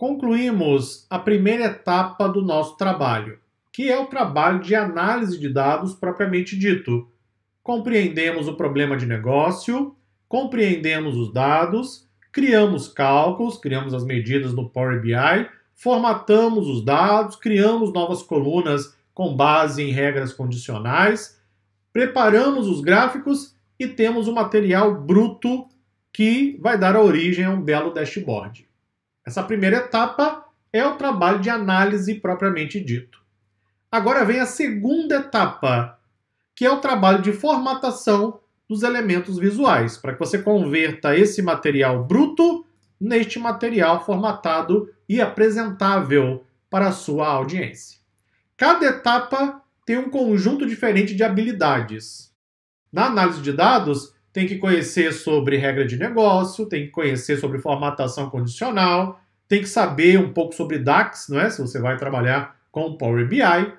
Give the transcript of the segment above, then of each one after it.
concluímos a primeira etapa do nosso trabalho, que é o trabalho de análise de dados propriamente dito. Compreendemos o problema de negócio, compreendemos os dados, criamos cálculos, criamos as medidas no Power BI, formatamos os dados, criamos novas colunas com base em regras condicionais, preparamos os gráficos e temos o um material bruto que vai dar origem a um belo dashboard. Essa primeira etapa é o trabalho de análise propriamente dito. Agora vem a segunda etapa, que é o trabalho de formatação dos elementos visuais, para que você converta esse material bruto neste material formatado e apresentável para a sua audiência. Cada etapa tem um conjunto diferente de habilidades. Na análise de dados, tem que conhecer sobre regra de negócio, tem que conhecer sobre formatação condicional, tem que saber um pouco sobre DAX, não é? Se você vai trabalhar com Power BI,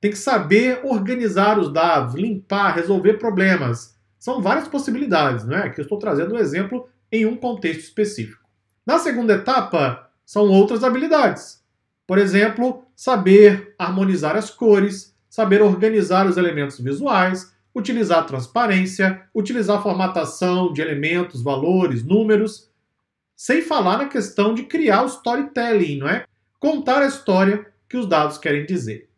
tem que saber organizar os dados, limpar, resolver problemas. São várias possibilidades, não é? Aqui eu estou trazendo um exemplo em um contexto específico. Na segunda etapa, são outras habilidades. Por exemplo, saber harmonizar as cores, saber organizar os elementos visuais, utilizar transparência, utilizar formatação de elementos, valores, números, sem falar na questão de criar o storytelling, não é? Contar a história que os dados querem dizer.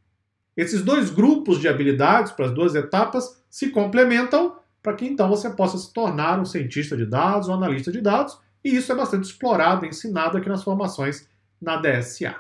Esses dois grupos de habilidades para as duas etapas se complementam para que então você possa se tornar um cientista de dados, um analista de dados, e isso é bastante explorado e ensinado aqui nas formações na DSA.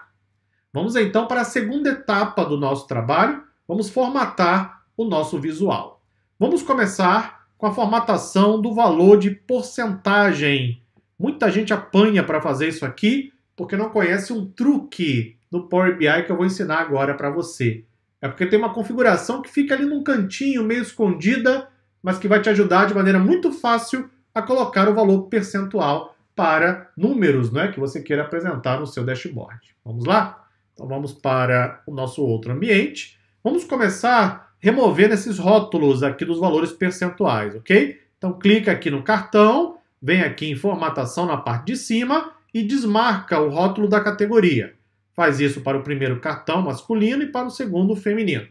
Vamos então para a segunda etapa do nosso trabalho, vamos formatar o nosso visual. Vamos começar com a formatação do valor de porcentagem. Muita gente apanha para fazer isso aqui porque não conhece um truque no Power BI que eu vou ensinar agora para você. É porque tem uma configuração que fica ali num cantinho, meio escondida, mas que vai te ajudar de maneira muito fácil a colocar o valor percentual para números né, que você queira apresentar no seu dashboard. Vamos lá? Então vamos para o nosso outro ambiente. Vamos começar Remover esses rótulos aqui dos valores percentuais, ok? Então clica aqui no cartão, vem aqui em formatação na parte de cima e desmarca o rótulo da categoria. Faz isso para o primeiro cartão masculino e para o segundo feminino.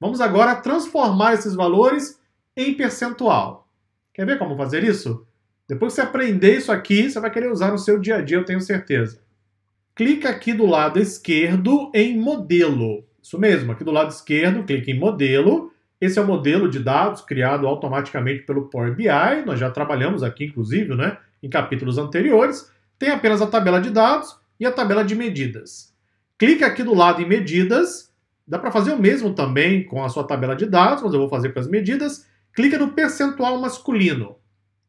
Vamos agora transformar esses valores em percentual. Quer ver como fazer isso? Depois que você aprender isso aqui, você vai querer usar no seu dia a dia, eu tenho certeza. Clica aqui do lado esquerdo em modelo. Isso mesmo, aqui do lado esquerdo, clique em modelo. Esse é o modelo de dados criado automaticamente pelo Power BI, nós já trabalhamos aqui, inclusive, né, em capítulos anteriores. Tem apenas a tabela de dados e a tabela de medidas. Clique aqui do lado em medidas, dá para fazer o mesmo também com a sua tabela de dados, mas eu vou fazer com as medidas. Clica no percentual masculino,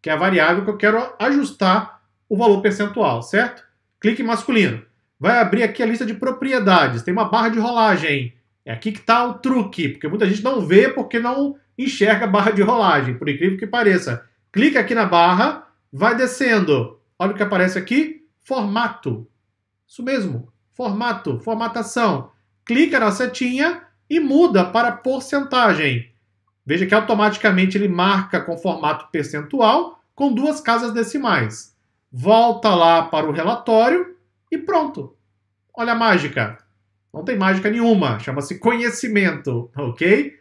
que é a variável que eu quero ajustar o valor percentual, certo? Clique em masculino vai abrir aqui a lista de propriedades. Tem uma barra de rolagem. É aqui que está o truque, porque muita gente não vê porque não enxerga a barra de rolagem, por incrível que pareça. Clica aqui na barra, vai descendo. Olha o que aparece aqui: formato. Isso mesmo, formato, formatação. Clica na setinha e muda para porcentagem. Veja que automaticamente ele marca com formato percentual com duas casas decimais. Volta lá para o relatório e pronto. Olha a mágica. Não tem mágica nenhuma, chama-se conhecimento, ok?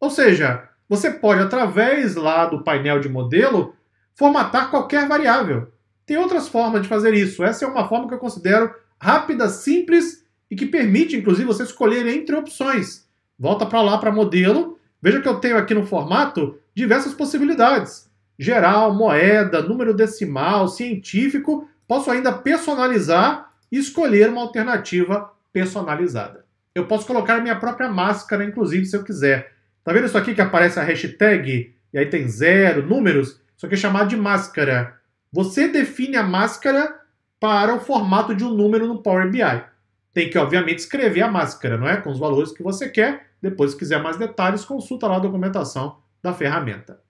Ou seja, você pode, através lá do painel de modelo, formatar qualquer variável. Tem outras formas de fazer isso. Essa é uma forma que eu considero rápida, simples e que permite, inclusive, você escolher entre opções. Volta para lá para modelo. Veja que eu tenho aqui no formato diversas possibilidades. Geral, moeda, número decimal, científico. Posso ainda personalizar e escolher uma alternativa personalizada. Eu posso colocar minha própria máscara, inclusive, se eu quiser. Tá vendo isso aqui que aparece a hashtag? E aí tem zero, números? Isso aqui é chamado de máscara. Você define a máscara para o formato de um número no Power BI. Tem que, obviamente, escrever a máscara, não é? Com os valores que você quer. Depois, se quiser mais detalhes, consulta lá a documentação da ferramenta.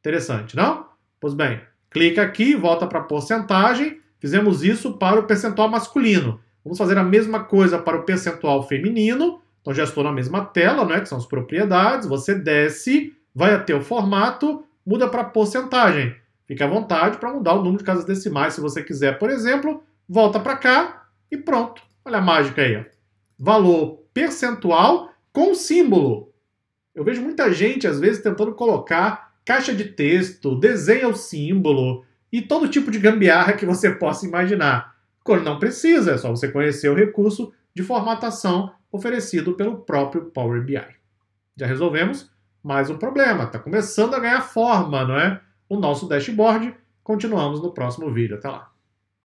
Interessante, não? Pois bem, clica aqui, volta para porcentagem Fizemos isso para o percentual masculino. Vamos fazer a mesma coisa para o percentual feminino. Então já estou na mesma tela, né, que são as propriedades. Você desce, vai até o formato, muda para porcentagem. Fique à vontade para mudar o número de casas decimais se você quiser, por exemplo. Volta para cá e pronto. Olha a mágica aí. Ó. Valor percentual com símbolo. Eu vejo muita gente, às vezes, tentando colocar caixa de texto, desenha o símbolo e todo tipo de gambiarra que você possa imaginar. Quando não precisa, é só você conhecer o recurso de formatação oferecido pelo próprio Power BI. Já resolvemos mais um problema, está começando a ganhar forma, não é? O nosso dashboard. Continuamos no próximo vídeo. Até lá.